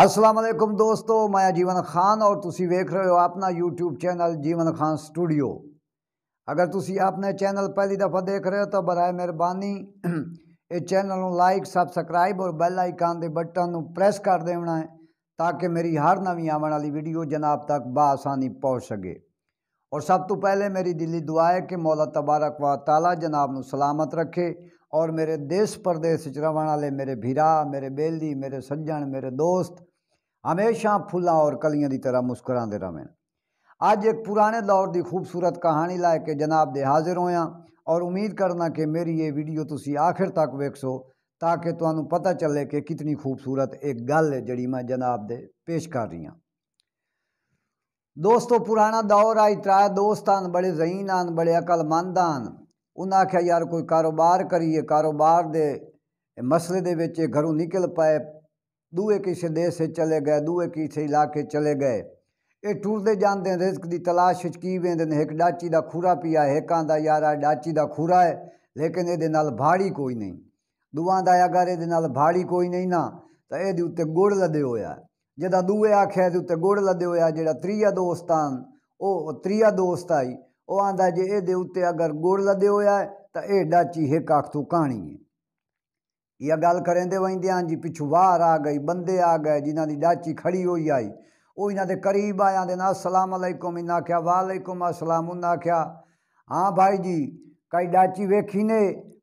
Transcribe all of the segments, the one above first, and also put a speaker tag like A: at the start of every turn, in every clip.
A: असलम दोस्तों मैं जीवन खान और तुम वेख रहे हो अपना यूट्यूब चैनल जीवन खान स्टूडियो अगर तुम अपने चैनल पहली दफ़ा देख रहे हो तो बर मेहरबानी ये चैनल में लाइक सबसक्राइब और बैल आइकान के बटन प्रेस कर देना है ताकि मेरी हर नवी आने वाली वीडियो जनाब तक बसानी पहुँच सके और सब तो पहले मेरी दिल्ली दुआ है कि मौला तबारकवा तला जनाब न सलामत रखे ਔਰ ਮੇਰੇ ਦੇਸ ਪਰਦੇਸ ਚ ਰਵਣ ਵਾਲੇ ਮੇਰੇ ਭੀਰਾ ਮੇਰੇ ਬੇਲੀ ਮੇਰੇ ਸੱਜਣ ਮੇਰੇ ਦੋਸਤ ਹਮੇਸ਼ਾ ਫੁੱਲਾਂ ਔਰ ਕਲੀਆਂ ਦੀ ਤਰ੍ਹਾਂ ਮੁਸਕਰਾਉਂਦੇ ਰਹਿਣ ਅੱਜ ਇੱਕ ਪੁਰਾਣੇ ਦੌਰ ਦੀ ਖੂਬਸੂਰਤ ਕਹਾਣੀ ਲੈ ਕੇ ਜਨਾਬ ਦੇ ਹਾਜ਼ਰ ਹੋਇਆ ਔਰ ਉਮੀਦ ਕਰਨਾ ਕਿ ਮੇਰੀ ਇਹ ਵੀਡੀਓ ਤੁਸੀਂ ਆਖਿਰ ਤੱਕ ਵੇਖੋ ਤਾਂ ਕਿ ਤੁਹਾਨੂੰ ਪਤਾ ਚੱਲੇ ਕਿ ਕਿੰਨੀ ਖੂਬਸੂਰਤ ਇੱਕ ਗੱਲ ਹੈ ਜਿਹੜੀ ਮੈਂ ਜਨਾਬ ਦੇ ਪੇਸ਼ ਕਰ ਰਹੀ ਹਾਂ ਦੋਸਤੋ ਪੁਰਾਣਾ ਦੌਰ ਆਇਤਰਾ ਤਰਾ ਬੜੇ ਜ਼ਹੀਨਾਂ ਬੜੇ ਅਕਲਮੰਦਾਂ ਉਹਨਾਂ ਆਖਿਆ ਯਾਰ ਕੋਈ ਕਾਰੋਬਾਰ ਕਰੀਏ ਕਾਰੋਬਾਰ ਦੇ ਮਸਲੇ ਦੇ ਵਿੱਚ ਘਰੋਂ ਨਿਕਲ ਪਏ ਦੂਏ ਕਿਸੇ ਦੇਸ਼ ਸੇ ਚਲੇ ਗਏ ਦੂਏ ਕਿਸੇ ਇਲਾਕੇ ਚਲੇ ਗਏ ਇਹ ਟੁਰਦੇ ਜਾਂਦੇ ਰਿਸਕ ਦੀ ਤਲਾਸ਼ ਵਿੱਚ ਕੀ ਵੇਂਦੇ ਨੇ ਇੱਕ ਡਾਚੀ ਦਾ ਖੂਰਾ ਪੀਆ ਹੈ ਦਾ ਯਾਰਾ ਡਾਚੀ ਦਾ ਖੂਰਾ ਹੈ ਲੇਕਿਨ ਇਹਦੇ ਨਾਲ ਭਾੜੀ ਕੋਈ ਨਹੀਂ ਦੁਆਂ ਦਾ ਅਗਰ ਇਹਦੇ ਨਾਲ ਭਾੜੀ ਕੋਈ ਨਹੀਂ ਨਾ ਤਾਂ ਇਹਦੇ ਉੱਤੇ ਗੋੜ ਲੱਦੇ ਹੋਇਆ ਜਿਹਦਾ ਦੂਏ ਆਖਿਆ ਇਹਦੇ ਉੱਤੇ ਗੋੜ ਲੱਦੇ ਹੋਇਆ ਜਿਹੜਾ ਤਰੀਆ ਦੋਸਤਾਂ ਉਹ ਤਰੀਆ ਦੋਸਤ ਆਈ ਉਹ ਆਂਦਾ ਜੇ ਇਹਦੇ ਉੱਤੇ ਅਗਰ ਗੁੜ ਲੱਦੇ ਹੋਇਆ ਤਾਂ ਇਹ ਡਾਚੀ ਹੈ ਤੋਂ ਕਹਾਣੀ ਹੈ ਇਹ ਗੱਲ ਕਰੇਂਦੇ ਆਂ ਜੀ ਪਿੱਛੂ ਵਾਰ ਆ ਗਈ ਬੰਦੇ ਆ ਗਏ ਜਿਨ੍ਹਾਂ ਦੀ ਡਾਚੀ ਖੜੀ ਹੋਈ ਆਈ ਉਹ ਇਹਨਾਂ ਦੇ ਕਰੀਬ ਆਇਆ ਦੇ ਨਾਲ ਅਸਲਾਮ ਅਲੈਕੁਮ ਇਹਨਾਂ ਆਖਿਆ ਵਾਲੇਕੁਮ ਅਸਲਾਮ ਉਹਨਾਂ ਆਖਿਆ ਹਾਂ ਭਾਈ ਜੀ ਕਈ ਡਾਚੀ ਵੇਖੀ ਨੇ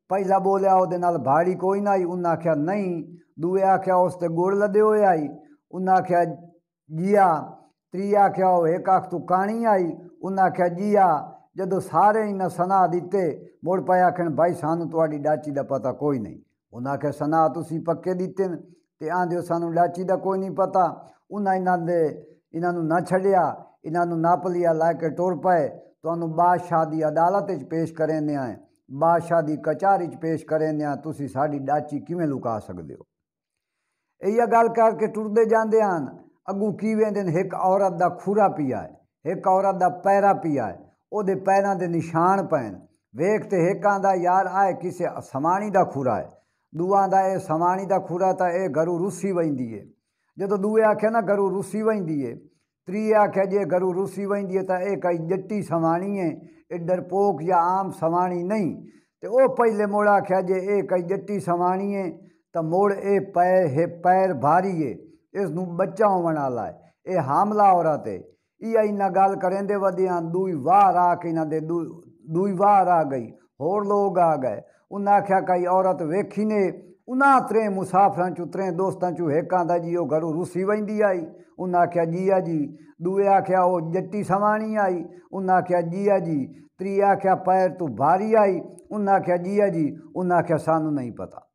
A: ਪਹਿਲਾ ਬੋਲਿਆ ਉਹਦੇ ਨਾਲ ਭਾੜੀ ਕੋਈ ਨਾ ਆਈ ਉਹਨਾਂ ਆਖਿਆ ਨਹੀਂ ਦੂਏ ਆਖਿਆ ਉਸ ਤੇ ਗੋੜ ਲੱਦੇ ਹੋਏ ਆਈ ਉਹਨਾਂ ਆਖਿਆ ਜੀਆ ਤਰੀਆ ਆਖਿਆ ਇੱਕ ਆਖ ਤੂੰ ਕਾਣੀ ਆਈ ਉਹਨਾਂ ਆਖਿਆ ਜੀ ਆ ਜਦੋਂ ਸਾਰੇ ਹੀ ਸਨਾ ਦਿੱਤੇ ਮੁੜ ਪਏ ਆਖਣ ਭਾਈ ਸਾਨੂੰ ਤੁਹਾਡੀ ਡਾਚੀ ਦਾ ਪਤਾ ਕੋਈ ਨਹੀਂ ਉਹਨਾਂ ਆਖਿਆ ਸਨਾ ਤੁਸੀਂ ਪੱਕੇ ਦਿੱਤੇ ਤੇ ਆਂਦੇ ਸਾਨੂੰ ਡਾਚੀ ਦਾ ਕੋਈ ਨਹੀਂ ਪਤਾ ਉਹਨਾਂ ਇਹਨਾਂ ਦੇ ਇਹਨਾਂ ਨੂੰ ਨਾ ਛੱਡਿਆ ਇਹਨਾਂ ਨੂੰ ਨਾ ਪਲੀਆ ਲਾ ਕੇ ਟੋਰ ਪਏ ਤੁਹਾਨੂੰ ਬਾਦਸ਼ਾਹ ਦੀ ਅਦਾਲਤ ਵਿੱਚ ਪੇਸ਼ ਕਰੇ ਨੇ ਆਏ ਬਾਦਸ਼ਾਹ ਦੀ ਕਚਾਰੀ 'ਚ ਪੇਸ਼ ਕਰੇ ਨੇ ਆ ਤੁਸੀਂ ਸਾਡੀ ਡਾਚੀ ਕਿਵੇਂ ਲੁਕਾ ਸਕਦੇ ਹੋ ਇਹ ਗੱਲ ਕਰਕੇ ਟੁਰਦੇ ਜਾਂਦੇ ਹਨ ਅਗੂ ਕੀ ਵੇਂਦੇ ਨੇ ਇੱਕ ਔਰਤ ਦਾ ਖੂਰਾ ਪੀਆ ਹੈ ਇੱਕ ਔਰਤ ਦਾ ਪੈਰਾ ਪਿਆ ਹੈ ਉਹਦੇ ਪੈਰਾਂ ਦੇ ਨਿਸ਼ਾਨ ਪੈਣ ਵੇਖ ਤੇ ਹੇਕਾਂ ਦਾ ਯਾਰ ਆਏ ਕਿਸੇ ਸਮਾਣੀ ਦਾ ਖੁਰਾ ਹੈ ਦੂਆ ਦਾ ਇਹ ਸਮਾਣੀ ਦਾ ਖੁਰਾ ਤਾਂ ਇਹ ਗਰੂ ਰੂਸੀ ਵੈਂਦੀ ਏ ਜਦੋਂ ਦੂਏ ਆਖਿਆ ਨਾ ਗਰੂ ਰੂਸੀ ਵੈਂਦੀ ਏ ਤੀਏ ਆਖਿਆ ਜੇ ਗਰੂ ਰੂਸੀ ਵੈਂਦੀ ਏ ਤਾਂ ਇਹ ਕਈ ਜੱਟੀ ਸਮਾਣੀ ਏ ਇਹ ਡਰਪੋਕ ਜਾਂ ਆਮ ਸਮਾਣੀ ਨਹੀਂ ਤੇ ਉਹ ਪਹਿਲੇ ਮੋੜ ਆਖਿਆ ਜੇ ਇਹ ਕਈ ਜੱਟੀ ਸਮਾਣੀ ਏ ਤਾਂ ਮੋੜ ਇਹ ਪੈਰ ਹੈ ਪੈਰ ਭਾਰੀ ਏ ਇਸ ਨੂੰ ਬੱਚਾ ਹੋਣ ਵਾਲਾ ਹੈ ਇਹ ਹਾਮਲਾ ਔਰਤ ਏ इहा ई ਗੱਲ ॻाल्हि करेंदे वधियां दूई वार आ की न दे दू दूई वार आ ਗਈ ਹੋਰ ਲੋਕ ਆ ਗਏ ਉਹਨਾਂ ਆਖਿਆ ਕਈ ਔਰਤ ਵੇਖੀ ਨੇ ਉਹਨਾਂ ਤਰੇ ਮੁਸਾਫਰਾਂ ਚ ਉਤਰੇ ਦੋਸਤਾਂ ਚ ਹੇਕਾਂ ਦਾ ਜੀ ਉਹ ਘਰੋਂ ਰੂਸੀ ਵੈਂਦੀ ਆਈ ਉਹਨਾਂ ਆਖਿਆ ਜੀ ਆ ਜੀ ਦੂਏ ਆਖਿਆ ਉਹ ਜੱਟੀ ਸਵਾਣੀ ਆਈ ਉਹਨਾਂ ਆਖਿਆ ਜੀ ਆ ਜੀ ਤਰੀ ਆਖਿਆ ਪੈਰ ਤੂੰ ਭਾਰੀ ਆਈ ਉਹਨਾਂ ਆਖਿਆ ਜੀ ਆ ਜੀ ਉਹਨਾਂ ਆਖਿਆ ਸਾਨੂੰ ਨਹੀਂ ਪਤਾ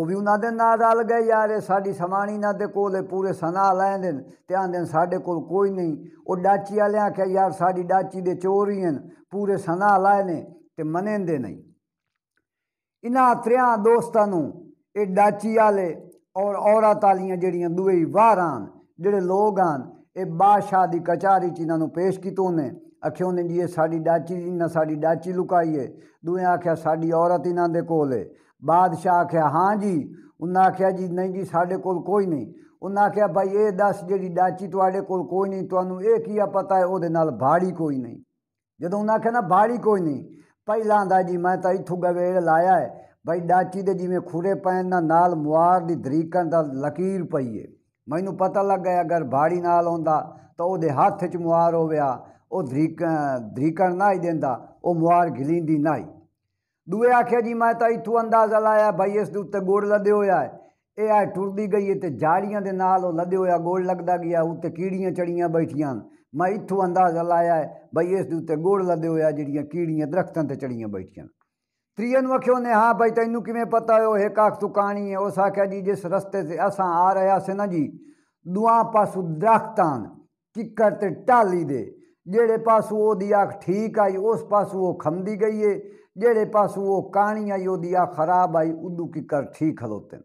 A: ਉਹ ਵੀ ਉਹਨਾਂ ਦੇ ਨਾਲ ਰਲ ਗਏ ਯਾਰ ਇਹ ਸਾਡੀ ਸਮਾਣੀ ਨਾ ਦੇ ਕੋਲੇ ਪੂਰੇ ਸਨਾ ਲੈਂਦੇ ਨੇ ਤੇ ਆਂਦੇ ਸਾਡੇ ਕੋਲ ਕੋਈ ਨਹੀਂ ਉਹ ਡਾਚੀ ਵਾਲਿਆਂ ਆਖਿਆ ਯਾਰ ਸਾਡੀ ਡਾਚੀ ਦੇ ਚੋਰ ਹੀ ਹਨ ਪੂਰੇ ਸਨਾ ਲਾਏ ਨੇ ਤੇ ਮੰਨਦੇ ਨਹੀਂ ਇਹਨਾਂ ਤਰਿਆਂ ਦੋਸਤਾਂ ਨੂੰ ਇਹ ਡਾਚੀ ਵਾਲੇ ਔਰ ਔਰਤ ਵਾਲੀਆਂ ਜਿਹੜੀਆਂ ਦੂਏ ਹੀ ਵਾਰਾਂ ਜਿਹੜੇ ਲੋਕ ਹਨ ਇਹ ਬਾਦਸ਼ਾਹ ਦੀ ਕਚਾਰੀ ਚ ਇਹਨਾਂ ਨੂੰ ਪੇਸ਼ ਕੀਤਾ ਉਹਨੇ ਆਖਿਆ ਉਹਨੇ ਜੀ ਇਹ ਸਾਡੀ ਡਾਚੀ ਨਾ ਸਾਡੀ ਡਾਚੀ ਲੁਕਾਈਏ ਦੂਏ ਆਖਿਆ ਸਾਡੀ ਔਰਤ ਇਹਨਾਂ ਦੇ ਕੋਲ ਹੈ ਬਾਦਸ਼ਾਹ ਆਖਿਆ ਹਾਂ ਜੀ ਉਹਨਾਂ ਆਖਿਆ ਜੀ ਨਹੀਂ ਜੀ ਸਾਡੇ ਕੋਲ ਕੋਈ ਨਹੀਂ ਉਹਨਾਂ ਆਖਿਆ ਭਾਈ ਇਹ ਦੱਸ ਜਿਹੜੀ ਡਾਚੀ ਤੁਹਾਡੇ ਕੋਲ ਕੋਈ ਨਹੀਂ ਤੁਹਾਨੂੰ ਇਹ ਕੀ ਆ ਪਤਾ ਹੈ ਉਹਦੇ ਨਾਲ ਬਾੜੀ ਕੋਈ ਨਹੀਂ ਜਦੋਂ ਉਹਨਾਂ ਆਖਿਆ ਨਾ ਬਾੜੀ ਕੋਈ ਨਹੀਂ ਪਹਿਲਾਂ ਦਾ ਜੀ ਮੈਂ ਤਾਂ ਇਥੋਂ ਗਵੇੜ ਲਾਇਆ ਹੈ ਭਾਈ ਡਾਚੀ ਦੇ ਜਿਵੇਂ ਖੂਰੇ ਪੈਣ ਨਾਲ ਮੁਆਰ ਦੀ ਧਰੀਕਾਂ ਦਾ ਲਕੀਰ ਪਈ ਮੈਨੂੰ ਪਤਾ ਲੱਗ ਗਿਆ ਅਗਰ ਬਾੜੀ ਨਾਲ ਆਉਂਦਾ ਤਾਂ ਉਹਦੇ ਹੱਥ 'ਚ ਮੁਆਰ ਹੋਵਿਆ ਉਹ ਧਰੀਕਾਂ ਧਰੀਕਾਂ ਨਾ ਹੀ ਦਿੰਦਾ ਉਹ ਮੁਆਰ ਗਿਲਿੰਦੀ ਨਾ ਹੀ ਦੂਏ ਆਖਿਆ ਜੀ ਮੈਂ ਤਾਂ ਇੱਥੋਂ ਅੰਦਾਜ਼ਾ ਲਾਇਆ ਭਾਈ ਇਸ ਦੇ ਉੱਤੇ ਗੋੜ ਲੱਦੇ ਹੋਇਆ ਹੈ ਇਹ ਆ ਟੁਰਦੀ ਗਈ ਹੈ ਤੇ ਝਾੜੀਆਂ ਦੇ ਨਾਲ ਉਹ ਲੱਦੇ ਹੋਇਆ ਗੋੜ ਲੱਗਦਾ ਗਿਆ ਉੱਤੇ ਕੀੜੀਆਂ ਚੜੀਆਂ ਬੈਠੀਆਂ ਮੈਂ ਇੱਥੋਂ ਅੰਦਾਜ਼ਾ ਲਾਇਆ ਹੈ ਭਾਈ ਇਸ ਦੇ ਉੱਤੇ ਗੋੜ ਲੱਦੇ ਹੋਇਆ ਜਿਹੜੀਆਂ ਕੀੜੀਆਂ ਦਰਖਤਾਂ ਤੇ ਚੜੀਆਂ ਬੈਠੀਆਂ ਤੀਏ ਨੂੰ ਆਖਿਓ ਨੇ ਹਾਂ ਭਾਈ ਤੈਨੂੰ ਕਿਵੇਂ ਪਤਾ ਹੋ ਇਹ ਕਾਖ ਤੁਕਾਣੀ ਹੈ ਉਸ ਆਖਿਆ ਜੀ ਜਿਸ ਰਸਤੇ ਤੇ ਅਸਾਂ ਆ ਰਿਹਾ ਸੀ ਨਾ ਜੀ ਦੁਆ ਪਾਸੂ ਦਰਖਤਾਂ ਕਿੱਕਰ ਤੇ ਟਾਲੀ ਦੇ ਜਿਹੜੇ ਪਾਸੋਂ ਉਹਦੀ ਅੱਖ ਠੀਕ ਆਈ ਉਸ ਪਾਸੋਂ ਉਹ ਖੰਦੀ ਗਈ ਏ ਜਿਹੜੇ ਪਾਸੋਂ ਉਹ ਕਾਣੀ ਆਈ ਉਹਦੀ ਅੱਖ ਖਰਾਬ ਆਈ ਉਦੋਂ ਕੀ ਕਰ ਠੀਕ ਖਲੋਤੇ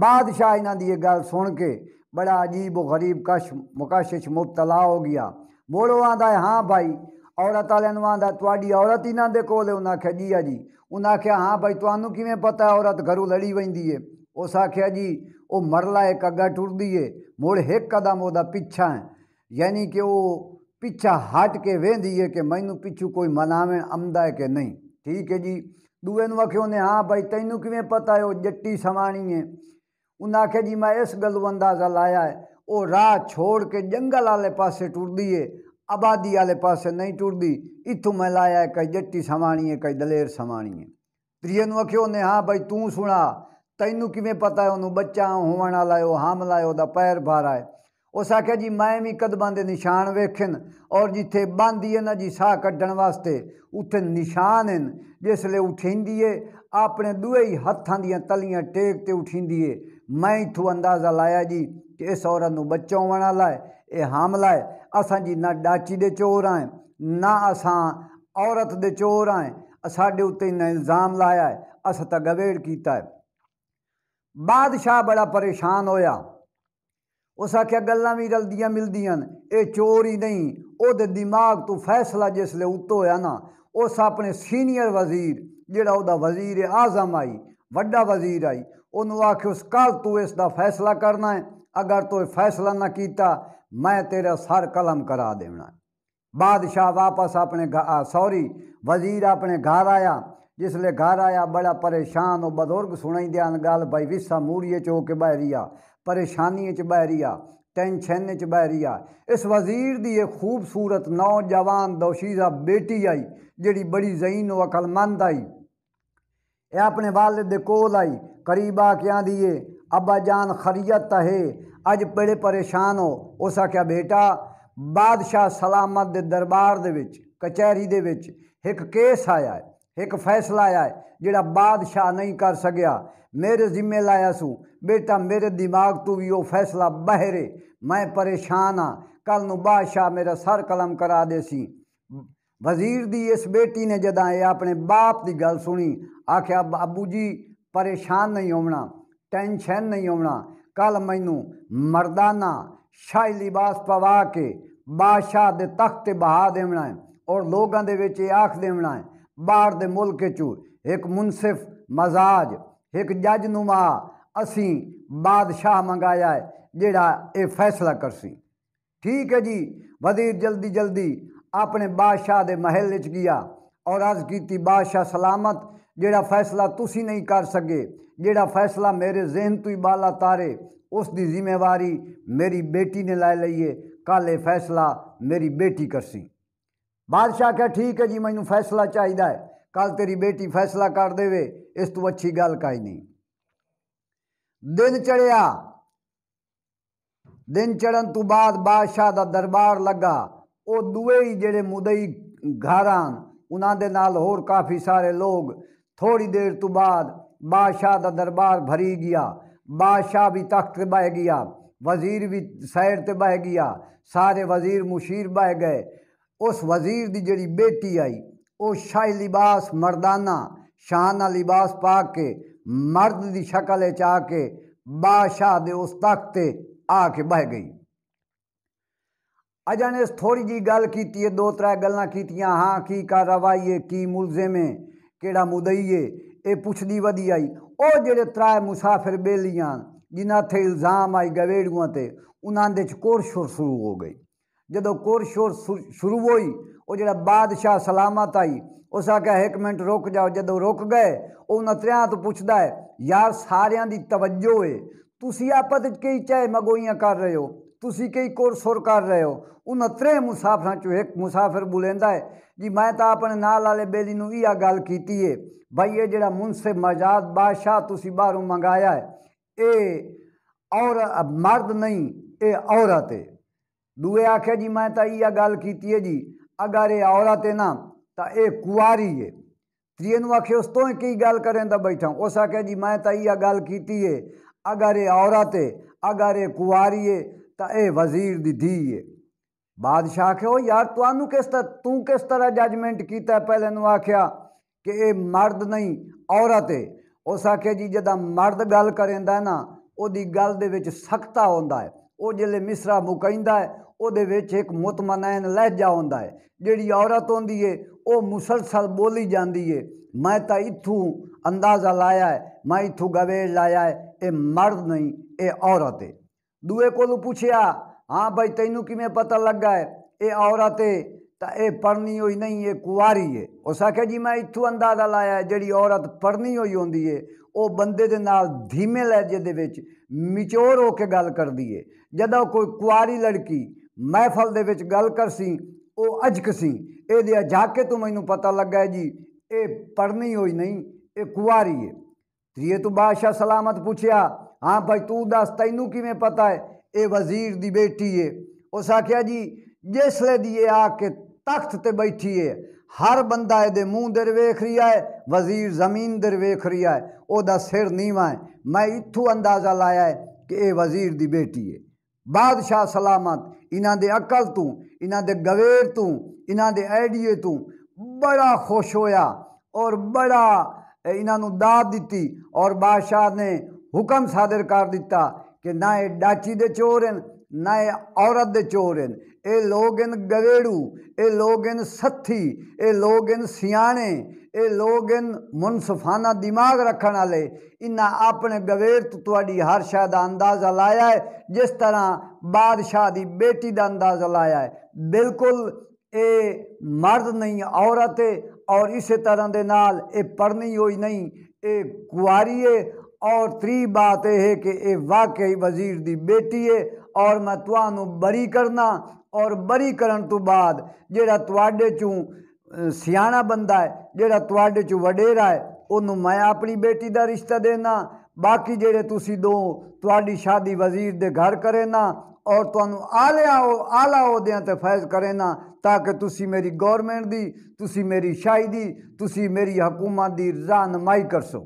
A: ਬਾਦਸ਼ਾਹ ਇਹਨਾਂ ਦੀ ਇਹ ਗੱਲ ਸੁਣ ਕੇ ਬੜਾ ਅਜੀਬ ਉਹ ਗਰੀਬ ਕਸ਼ ਮੁਕਾਸ਼ਿਸ਼ ਮੁਬਤਲਾ ਹੋ ਗਿਆ ਮੋੜੋ ਆਂਦਾ ਹਾਂ ਭਾਈ ਔਰਤ ਵਾਲਿਆਂ ਨੂੰ ਆਂਦਾ ਤੁਹਾਡੀ ਔਰਤ ਇਹਨਾਂ ਦੇ ਕੋਲ ਉਹਨਾਂ ਆਖਿਆ ਜੀ ਆ ਜੀ ਉਹਨਾਂ ਆਖਿਆ ਹਾਂ ਭਾਈ ਤੁਹਾਨੂੰ ਕਿਵੇਂ ਪਤਾ ਔਰਤ ਘਰੋਂ ਲੜੀ ਵੈਂਦੀ ਏ ਉਸ ਆਖਿਆ ਜੀ ਉਹ ਮਰਲਾ ਇੱਕ ਅੱਗਾ ਟੁਰਦੀ ਏ ਮੋੜ ਇੱਕ ਕਦਮ ਉਹਦਾ ਪਿੱਛਾ ਹੈ ਯਾਨੀ ਕਿ ਉਹ ਪਿੱਛਾ ਹਟ ਕੇ ਵੇਂਦੀ ਏ ਕਿ ਮੈਨੂੰ ਪਿੱਛੂ ਕੋਈ ਮਨਾਵਣ ਅੰਦਾ ਹੈ ਕਿ ਨਹੀਂ ਠੀਕ ਹੈ ਜੀ ਦੂਏ ਨੂੰ ਆਖਿਓ ਨੇ ਹਾਂ ਭਾਈ ਤੈਨੂੰ ਕਿਵੇਂ ਪਤਾ ਹੈ ਉਹ ਜੱਟੀ ਸਮਾਣੀ ਏ ਉਹਨਾਂ ਆਖਿਆ ਜੀ ਮੈਂ ਇਸ ਗੱਲ ਨੂੰ ਅੰਦਾਜ਼ਾ ਲਾਇਆ ਹੈ ਉਹ ਰਾਹ ਛੋੜ ਕੇ ਜੰਗਲ ਵਾਲੇ ਪਾਸੇ ਟੁਰਦੀ ਏ ਆਬਾਦੀ ਵਾਲੇ ਪਾਸੇ ਨਹੀਂ ਟੁਰਦੀ ਇਥੋਂ ਮੈਂ ਲਾਇਆ ਕਈ ਜੱਟੀ ਸਮਾਣੀ ਏ ਕਈ ਦਲੇਰ ਸਮਾਣੀ ਏ ਤ੍ਰੀਏ ਨੂੰ ਆਖਿਓ ਨੇ ਹਾਂ ਭਾਈ ਤੂੰ ਸੁਣਾ ਤੈਨੂੰ ਕਿਵੇਂ ਪਤਾ ਉਹਨੂੰ ਬੱਚਾ ਹੋਣ ਵਾਲਾ ਉਹ ਹਾਮਲਾ ਉਹਦਾ ਪੈਰ ਭਾਰਾ ਹੈ ਉਸ ਆਖਿਆ ਜੀ ਮੈਂ ਵੀ ਕਦਮਾਂ ਦੇ ਨਿਸ਼ਾਨ ਵੇਖਣ ਔਰ ਜਿੱਥੇ ਬੰਦੀ ਹੈ ਨਾ ਜੀ ਸਾਹ ਕੱਢਣ ਵਾਸਤੇ ਉੱਥੇ ਨਿਸ਼ਾਨ ਹਨ ਜਿਸਲੇ ਉਠਿੰਦੀ ਏ ਆਪਣੇ ਦੋਹੇ ਹੀ ਹੱਥਾਂ ਦੀਆਂ ਤਲੀਆਂ ਟੇਕ ਤੇ ਉਠਿੰਦੀ ਏ ਮੈਂ ਇਥੋਂ ਅੰਦਾਜ਼ਾ ਲਾਇਆ ਜੀ ਕਿ ਇਸ ਔਰਤ ਨੂੰ ਬਚਾਉਣ ਵਾਲਾ ਹੈ ਇਹ ਹਮਲਾ ਹੈ ਅਸਾਂ ਜੀ ਨਾ ਡਾਚੀ ਦੇ ਚੋਰ ਆਂ ਨਾ ਅਸਾਂ ਔਰਤ ਦੇ ਚੋਰ ਆਂ ਸਾਡੇ ਉੱਤੇ ਇਹਨਾਂ ਇਲਜ਼ਾਮ ਲਾਇਆ ਹੈ ਅਸਾਂ ਤਾਂ ਗਵੇੜ ਕੀਤਾ ਹੈ ਬਾਦਸ਼ਾਹ ਬੜਾ ਪਰੇਸ਼ਾਨ ਹੋਇਆ उस आख्या गल्लां भी रलदियां मिलदियां न ਇਹ ਚੋਰ ਹੀ ਨਹੀਂ ਉਹਦੇ ਦਿਮਾਗ ਤੋਂ ਫੈਸਲਾ ਜਿਸ ਲਈ ਉੱਤੋਂ ਹੋਇਆ ਨਾ ਉਸ ਆਪਣੇ ਸੀਨੀਅਰ ਵਜ਼ੀਰ ਜਿਹੜਾ ਉਹਦਾ ਵਜ਼ੀਰ ਆਜ਼ਮ ਆਈ ਵੱਡਾ ਵਜ਼ੀਰ ਆਈ ਉਹਨੂੰ ਆਖਿਓ ਉਸ ਕੱਲ ਤੂੰ ਇਸ ਦਾ ਫੈਸਲਾ ਕਰਨਾ ਹੈ ਅਗਰ ਤੂੰ ਫੈਸਲਾ ਨਾ ਕੀਤਾ ਮੈਂ ਤੇਰਾ ਸਰ ਕਲਮ ਕਰਾ ਦੇਣਾ बादशाह वापस अपने सॉरी वजीर अपने घर आया जिसले घर आया बड़ा परेशान और बजुर्ग सुनाई दिया गाल भाई विस्सा मूड़िए चो के बहरिया परेशानी च बहरी आ टेंशन च बहरी आ इस वजीर की एक खूबसूरत नौजवान दोशीजा बेटी आई जी बड़ी जहीन ਉਹ आई ਆਈ अपने ਆਪਣੇ ਵਾਲਿਦ कोल आई ਆਈ क्या ਆ ਕੇ ਆਂਦੀ जान खरीयत है अज बड़े परेशान हो उस आख्या बेटा बादशाह सलामत दे दरबार दे विच कचहरी दे विच एक केस आया है एक फैसला आया है जोड़ा बादशाह नहीं कर सकिया ਮੇਰੇ ਜ਼ਿੰਮੇ ਲਾਇਆ ਸੂ ਬੇਟਾ ਮੇਰੇ ਦਿਮਾਗ ਤੋਂ ਵੀ ਉਹ ਫੈਸਲਾ ਬਹਿਰੇ ਮੈਂ ਪਰੇਸ਼ਾਨ ਆ ਕੱਲ ਨੂੰ ਬਾਦਸ਼ਾਹ ਮੇਰਾ ਸਰ ਕਲਮ ਕਰਾ ਦੇਸੀ ਵਜ਼ੀਰ ਦੀ ਇਸ ਬੇਟੀ ਨੇ ਜਦਾਂ ਇਹ ਆਪਣੇ ਬਾਪ ਦੀ ਗੱਲ ਸੁਣੀ ਆਖਿਆ ਬਾਬੂ ਜੀ ਪਰੇਸ਼ਾਨ ਨਹੀਂ ਹੋਣਾ ਟੈਨਸ਼ਨ ਨਹੀਂ ਹੋਣਾ ਕੱਲ ਮੈਨੂੰ ਮਰਦਾਨਾ ਸ਼ਾਹੀ ਲਿਬਾਸ ਪਵਾ ਕੇ ਬਾਦਸ਼ਾਹ ਦੇ ਤਖਤ ਤੇ ਬਹਾ ਦੇਣਾ ਹੈ ਔਰ ਲੋਕਾਂ ਦੇ ਵਿੱਚ ਇਹ ਆਖ ਦੇਣਾ ਹੈ ਬਾਹਰ ਦੇ ਮੁਲਕ ਚ ਇੱਕ ਮੁਨਸਿਫ ਮਜ਼ਾਜ एक जज नुमा असी बादशाह मंगाया है जेड़ा ये फैसला कर सी ठीक है जी वजीर जल्दी जल्दी अपने बादशाह दे महल च गया और अर्ज की बादशाह सलामत जेड़ा फैसला तुसी नहीं कर सके जेड़ा फैसला मेरे जहन तु बाला तारे उसकी जिम्मेवारी मेरी बेटी ने लै लीए कल ये फैसला मेरी बेटी कर सी बादशाह क्या ठीक है जी मैं फैसला चाहिए है ਕੱਲ ਤੇਰੀ ਬੇਟੀ ਫੈਸਲਾ ਕਰ ਦੇਵੇ ਇਸ ਤੋਂ ਅੱਛੀ ਗੱਲ ਕਾਈ ਨਹੀਂ ਦਿਨ ਚੜਿਆ ਦਿਨ ਚੜਨ ਤੋਂ ਬਾਅਦ ਬਾਦਸ਼ਾਹ ਦਾ ਦਰਬਾਰ ਲੱਗਾ ਉਹ ਦੂਏ ਹੀ ਜਿਹੜੇ ਮੁਦਈ ਘਾਰਾਂ ਉਹਨਾਂ ਦੇ ਨਾਲ ਹੋਰ ਕਾਫੀ ਸਾਰੇ ਲੋਕ ਥੋੜੀ ਦੇਰ ਤੋਂ ਬਾਅਦ ਬਾਦਸ਼ਾਹ ਦਾ ਦਰਬਾਰ ਭਰੀ ਗਿਆ ਬਾਦਸ਼ਾਹ ਵੀ ਤਖਤ ਤੇ ਬਹਿ ਗਿਆ ਵਜ਼ੀਰ ਵੀ ਸਾਇਰ ਤੇ ਬਹਿ ਗਿਆ ਸਾਰੇ ਵਜ਼ੀਰ ਮੁਸ਼ੀਰ ਬਹਿ ਗਏ ਉਸ ਵਜ਼ੀਰ ਦੀ ਜਿਹੜੀ ਬੇਟੀ ਆਈ ਉਹ ਸ਼ਾਹੀ ਲਿਬਾਸ ਮਰਦਾਨਾ ਸ਼ਾਨ ਦਾ ਲਿਬਾਸ ਪਾ ਕੇ ਮਰਦ ਦੀ ਸ਼ਕਲ ਵਿੱਚ ਆ ਕੇ ਬਾਦਸ਼ਾਹ ਦੇ ਉਸ ਤਖਤ ਤੇ ਆ ਕੇ ਬਹਿ ਗਈ ਅਜਾ ਨੇ ਥੋੜੀ ਜੀ ਗੱਲ ਕੀਤੀ ਹੈ ਦੋ ਤਰੇ ਗੱਲਾਂ ਕੀਤੀਆਂ ਹਾਂ ਕੀ ਕਾਰਵਾਈਏ ਕੀ ਮੁਲਜ਼ਮ ਹੈ ਕਿਹੜਾ ਮੁਦਈਏ ਇਹ ਪੁੱਛਦੀ ਵਧੀ ਆਈ ਉਹ ਜਿਹੜੇ ਤਰੇ ਮੁਸਾਫਿਰ ਬੇਲੀਆਂ ਜਿਨ੍ਹਾਂ ਤੇ ਇਲਜ਼ਾਮ ਆਈ ਗਵੇੜੂਆਂ ਤੇ ਉਹਨਾਂ ਦੇ ਚ ਕੋਰ ਸ਼ੋਰ ਸ਼ੁਰੂ ਹੋ ਗਈ ਜਦੋਂ ਕੋਰ ਸ਼ੋਰ ਸ਼ੁਰੂ ਹੋਈ ਉਹ ਜਿਹੜਾ ਬਾਦਸ਼ਾਹ ਸਲਾਮਤ ਆਈ ਉਸ ਆਖਿਆ ਇੱਕ ਮਿੰਟ ਰੁਕ ਜਾਓ ਜਦੋਂ ਰੁਕ ਗਏ ਉਹਨਾਂ ਤਰਿਆਂ ਤੋਂ ਪੁੱਛਦਾ ਹੈ ਯਾਰ ਸਾਰਿਆਂ ਦੀ ਤਵੱਜੋ ਏ ਤੁਸੀਂ ਆਪਸ ਵਿੱਚ ਕੀ ਚਾਹੇ ਮਗੋਈਆਂ ਕਰ ਰਹੇ ਹੋ ਤੁਸੀਂ ਕਈ ਕੋਰ ਸੁਰ ਕਰ ਰਹੇ ਹੋ ਉਹਨਾਂ ਤਰੇ ਮੁਸਾਫਰਾਂ ਚੋਂ ਇੱਕ ਮੁਸਾਫਰ ਬੁਲੇਂਦਾ ਹੈ ਜੀ ਮੈਂ ਤਾਂ ਆਪਣੇ ਨਾਲ ਵਾਲੇ ਬੇਲੀ ਨੂੰ ਇਹ ਗੱਲ ਕੀਤੀ ਏ ਭਾਈ ਇਹ ਜਿਹੜਾ ਮੁਨਸੇ ਮਜਾਦ ਬਾਦਸ਼ਾਹ ਤੁਸੀਂ ਬਾਹਰੋਂ ਮੰਗਾਇਆ ਹੈ ਇਹ ਔਰ ਮਰਦ ਨਹੀਂ ਇਹ ਔਰਤ ਏ ਦੂਏ ਆਖਿਆ ਜੀ ਮੈਂ ਤਾਂ ਇਹ ਗੱਲ ਕੀਤੀ ਏ ਜੀ અગાર એ ઔરત એના તા એ કુંવારી એ ત્રીએનું આખ્યોસ તોય કઈ ગાલ કરે તા બેઠા ઓસા કેજી માય તા ઈયા ગાલ કીતી એ અગાર એ ઔરત એ અગાર એ કુંવારી ਹੈ ਤਾਂ ਇਹ ਵਜ਼ੀਰ ਦੀ ਧੀ ਹੈ ਬਾਦਸ਼ਾਹ ਕਿਹਾ ਯਾਰ ਤੁਹਾਨੂੰ ਕਿਸ ਤਰ੍ਹਾਂ ਤੂੰ ਕਿਸ ਤਰ੍ਹਾਂ ਜਜਮੈਂਟ ਕੀਤਾ ਪਹਿਲੇ ਨੂੰ ਆਖਿਆ ਕਿ ਇਹ ਮਰਦ ਨਹੀਂ ਔਰਤ ਹੈ ਉਸ ਆਖਿਆ ਜੀ ਜਦਾਂ ਮਰਦ ਗੱਲ ਕਰੇਂਦਾ ਨਾ ਉਹਦੀ ਗੱਲ ਦੇ ਵਿੱਚ ਸਖਤਾ ਹੁੰਦਾ ਹੈ ਉਹ ਜਿਹੜੇ ਮਿਸਰਾ ਮੁਕੈਂਦਾ ਹੈ ਉਹਦੇ ਵਿੱਚ ਇੱਕ ਮੁਤਮਨੈਨ ਲਹਿਜਾ ਹੁੰਦਾ ਹੈ ਜਿਹੜੀ ਔਰਤ ਹੁੰਦੀ ਏ ਉਹ ਮੁਸਲਸਲ ਬੋਲੀ ਜਾਂਦੀ ਏ ਮੈਂ ਤਾਂ ਇਥੋਂ ਅੰਦਾਜ਼ਾ ਲਾਇਆ ਹੈ ਮੈਂ ਇਥੋਂ ਗਵੇ ਲਾਇਆ ਹੈ ਇਹ ਮਰਦ ਨਹੀਂ ਇਹ ਔਰਤ ਹੈ ਦੂਏ ਕੋਲੋਂ ਪੁੱਛਿਆ ਹਾਂ ਭਾਈ ਤੈਨੂੰ ਕਿਵੇਂ ਪਤਾ ਲੱਗਾ ਹੈ ਇਹ ਔਰਤ ਹੈ ਤਾਂ ਇਹ ਪੜਨੀ ਹੋਈ ਨਹੀਂ ਇਹ ਕੁਵਾਰੀ ਹੈ ਉਸ ਆਖਿਆ ਜੀ ਮੈਂ ਇਥੋਂ ਅੰਦਾਜ਼ਾ ਲਾਇਆ ਜਿਹੜੀ ਔਰਤ ਪੜਨੀ ਹੋਈ ਹੁੰਦੀ ਏ ਉਹ ਬੰਦੇ ਦੇ ਨਾਲ ਧੀਮੇ ਲਹਿਜੇ ਦੇ ਵਿੱਚ ਮਿਚੋਰ ਹੋ ਕੇ ਗੱਲ ਕਰਦੀ ਏ ਜਦੋਂ ਕੋਈ ਕੁਆਰੀ ਲੜਕੀ ਮਹਿਫਲ ਦੇ ਵਿੱਚ ਗੱਲ ਕਰ ਸੀ ਉਹ ਅਜਕ ਸੀ ਇਹਦੇ ਜਾ ਕੇ ਤੂੰ ਮੈਨੂੰ ਪਤਾ ਲੱਗਾ ਜੀ ਇਹ ਪੜਨੀ ਹੋਈ ਨਹੀਂ ਇਹ ਕੁਆਰੀ ਹੈ ਤ੍ਰੀਏ ਤੂੰ ਬਾਦਸ਼ਾਹ ਸਲਾਮਤ ਪੁੱਛਿਆ ਹਾਂ ਭਾਈ ਤੂੰ ਦੱਸ ਤੈਨੂੰ ਕਿਵੇਂ ਪਤਾ ਹੈ ਇਹ ਵਜ਼ੀਰ ਦੀ ਬੇਟੀ ਹੈ ਉਸ ਆਖਿਆ ਜੀ ਜਿਸਲੇ ਦੀ ਇਹ ਆ ਕੇ ਤਖਤ ਤੇ ਬੈਠੀ ਹੈ ਹਰ ਬੰਦਾ ਇਹਦੇ ਮੂੰਹ ਦੇ ਵੇਖ ਰਿਹਾ ਹੈ ਵਜ਼ੀਰ ਜ਼ਮੀਨ ਦੇ ਵੇਖ ਰਿਹਾ ਹੈ ਉਹਦਾ ਸਿਰ ਨੀਵਾ ਹੈ ਮੈਂ ਇੱਥੋਂ ਅੰਦਾਜ਼ਾ ਲਾਇਆ ਹੈ ਕਿ ਇਹ ਵਜ਼ੀਰ ਦੀ ਬੇਟੀ ਹੈ ਬਾਦਸ਼ਾਹ ਸਲਾਮਤ ਇਹਨਾਂ ਦੇ ਅਕਲ ਤੋਂ ਇਹਨਾਂ ਦੇ ਗਵੇਰ ਤੋਂ ਇਹਨਾਂ ਦੇ ਆਈਡੀਏ ਤੋਂ ਬੜਾ ਖੁਸ਼ ਹੋਇਆ ਔਰ ਬੜਾ ਇਹਨਾਂ ਨੂੰ ਦਾਤ ਦਿੱਤੀ ਔਰ ਬਾਦਸ਼ਾਹ ਨੇ ਹੁਕਮ ਸਾਦਰ ਕਰ ਦਿੱਤਾ ਕਿ ਨਾ ਇਹ ਡਾਚੀ ਦੇ ਚੋਰ ਹਨ ਨਾ ਇਹ ਔਰਤ ਦੇ ਚੋਰ ਹਨ ਇਹ ਲੋਗ ਹਨ ਗਵੇੜੂ ਇਹ ਲੋਗ ਹਨ ਸੱਥੀ ਇਹ ਲੋਗ ਹਨ ਸਿਆਣੇ ये लोग इन मुनसफाना दिमाग रखने वाले इन्हें अपने गवेर तो थोड़ी हर शह का अंदाजा लाया है जिस तरह बादशाह की बेटी का अंदाजा लाया है बिल्कुल ये मर्द नहीं औरत है और इस तरह के नाल ये पढ़नी हुई नहीं ये कुआरी है और त्री बात यह है कि यह वाकई वजीर की बेटी है और मैं तुम्हें बरी करना और बरी करने तो बाद जोड़ा थोड़े चू ਸਿਆਣਾ ਬੰਦਾ ਹੈ ਜਿਹੜਾ ਤੁਹਾਡੇ ਚ ਵਡੇਰਾ ਹੈ ਉਹਨੂੰ ਮੈਂ ਆਪਣੀ ਬੇਟੀ ਦਾ ਰਿਸ਼ਤਾ ਦੇਣਾ ਬਾਕੀ ਜਿਹੜੇ ਤੁਸੀਂ ਦੋ ਤੁਹਾਡੀ ਸ਼ਾਦੀ ਵਜ਼ੀਰ ਦੇ ਘਰ ਕਰੇ ਨਾ ਔਰ ਤੁਹਾਨੂੰ ਆਲਿਆ ਆਲਾ ਉਹਦਿਆਂ ਤੇ ਫੈਜ਼ ਕਰੇ ਨਾ ਤਾਂ ਕਿ ਤੁਸੀਂ ਮੇਰੀ ਗਵਰਨਮੈਂਟ ਦੀ ਤੁਸੀਂ ਮੇਰੀ ਸ਼ਾਹੀ ਦੀ ਤੁਸੀਂ ਮੇਰੀ ਹਕੂਮਤ ਦੀ ਰਜ਼ਾਨਮਾਈ ਕਰਸੋ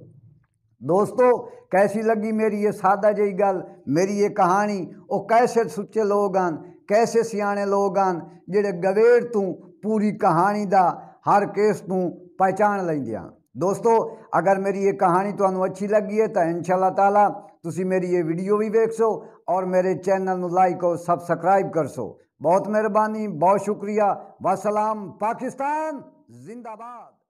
A: ਦੋਸਤੋ ਕੈਸੀ ਲੱਗੀ ਮੇਰੀ ਇਹ ਸਾਦਾ ਜਿਹੀ ਗੱਲ ਮੇਰੀ ਇਹ ਕਹਾਣੀ ਉਹ ਕੈਸੇ ਸੁੱਚੇ ਲੋਗ ਹਨ ਕੈਸੇ ਸਿਆਣੇ ਲੋਗ ਹਨ ਜਿਹੜੇ ਗਵੇੜ ਤੋਂ पूरी कहानी का हर केस को पहचान लेंदे दोस्तों अगर मेरी ये कहानी तुम्हें तो अच्छी लगी है तो इन शाला तला मेरी ये वीडियो भी वेख सो और मेरे चैनल में लाइक और सबसक्राइब कर सो बहुत मेहरबानी बहुत शुक्रिया वसलाम पाकिस्तान जिंदाबाद